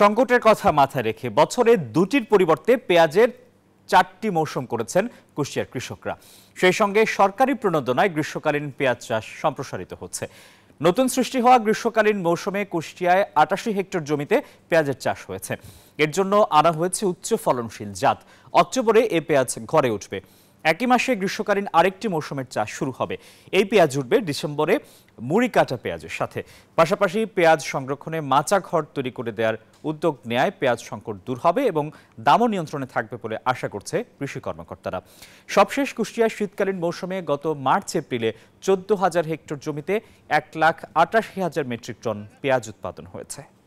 সংকটের কথা মাথায় রেখে বছরে দুটির পরিবর্তে পেঁয়াজের চারটি মৌসুম করেছেন কুষ্টিয়ার কৃষকরা সেই সঙ্গে সরকারি প্রণোদনায় গ্রীষ্মকালীন পেঁয়াজ চাষ সম্প্রসারিত হচ্ছে নতুন সৃষ্টি হওয়া গ্রীষ্মকালীন মৌসুমে কুষ্টিয়ায় আটাশি হেক্টর জমিতে পেঁয়াজের চাষ হয়েছে এর জন্য আনা হয়েছে উচ্চ ফলনশীল জাত অক্টোবরে এ পেঁয়াজ ঘরে উঠবে একই মাসে গ্রীষ্মকালীন আরেকটি মৌসুমের চাষ শুরু হবে এই পেঁয়াজ উঠবে ডিসেম্বরে মুড়ি কাটা পেঁয়াজের সাথে পাশাপাশি পেঁয়াজ সংরক্ষণে মাচা ঘর তৈরি করে দেওয়ার উদ্যোগ নেয় পেঁয়াজ সংকট দূর হবে এবং দামও নিয়ন্ত্রণে থাকবে বলে আশা করছে কৃষি কর্মকর্তারা সবশেষ কুষ্টিয়ায় শীতকালীন মৌসুমে গত মার্চ এপ্রিলে চোদ্দ হাজার হেক্টর জমিতে এক লাখ আটাশি হাজার মেট্রিক টন পেঁয়াজ উৎপাদন হয়েছে